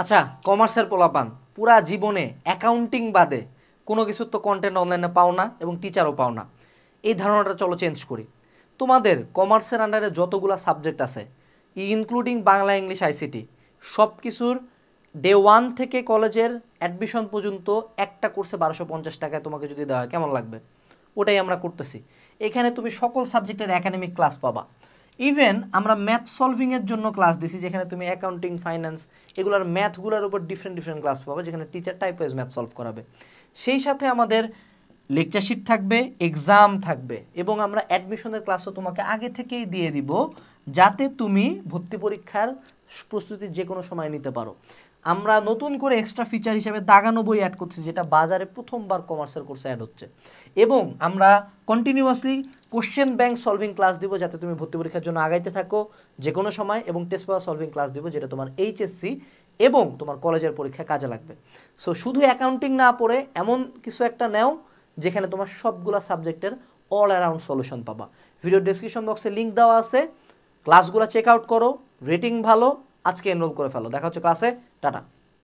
আচ্ছা কমার্সের পোলাপান পুরা জীবনে অ্যাকাউন্টিং বাদে কোনো কিছুর তো কন্টেন্ট অনলাইনে পাও না এবং টিচারও পাও না এই ধারণাটা চলো চেঞ্জ করি তোমাদের কমার্সের আন্ডারে যতগুলো সাবজেক্ট আছে ইনক্লুডিং বাংলা ইংলিশ আইসিটি সব কিছুর ডে ওয়ান থেকে কলেজের অ্যাডমিশন পর্যন্ত একটা কোর্সে বারোশো পঞ্চাশ টাকায় তোমাকে যদি দেওয়া হয় কেমন লাগবে ওটাই আমরা করতেছি এখানে তুমি সকল সাবজেক্টের একাডেমিক ক্লাস পাবা ইভেন আমরা ম্যাথ সলভিংয়ের জন্য ক্লাস দিছি যেখানে তুমি অ্যাকাউন্টিং ফাইন্যান্স এগুলোর ম্যাথগুলোর উপর ডিফারেন্ট ডিফারেন্ট ক্লাস পাবে যেখানে teacher type wise math solve করাবে সেই সাথে আমাদের লেকচার শিট থাকবে এক্সাম থাকবে এবং আমরা অ্যাডমিশনের ক্লাসও তোমাকে আগে থেকেই দিয়ে দিব যাতে তুমি ভর্তি পরীক্ষার প্রস্তুতি যে কোনো সময় নিতে পারো আমরা নতুন করে এক্সট্রা ফিচার হিসেবে দাগানো বই অ্যাড করছি যেটা বাজারে প্রথমবার কমার্সের কোর্সে অ্যাড হচ্ছে এবং আমরা continuously question bank solving class দিব যাতে তুমি ভর্তি পরীক্ষার জন্য আগাইতে থাকো যে কোনো সময় এবং টেস্ট পেপার সলভিং ক্লাস দিব যেটা তোমার এইচএসসি এবং তোমার কলেজের পরীক্ষা কাজে লাগবে সো শুধু অ্যাকাউন্টিং না পড়ে এমন কিছু একটা নেও যেখানে তোমার সবগুলা সাবজেক্টের অল অ্যারাউন্ড সলিউশন পাবা ভিডিও ডিসক্রিপশন বক্সে লিঙ্ক দেওয়া আছে ক্লাসগুলো চেক আউট করো রেটিং ভালো আজকে এনরোল করে ফেলো দেখা হচ্ছে ক্লাসে টাটা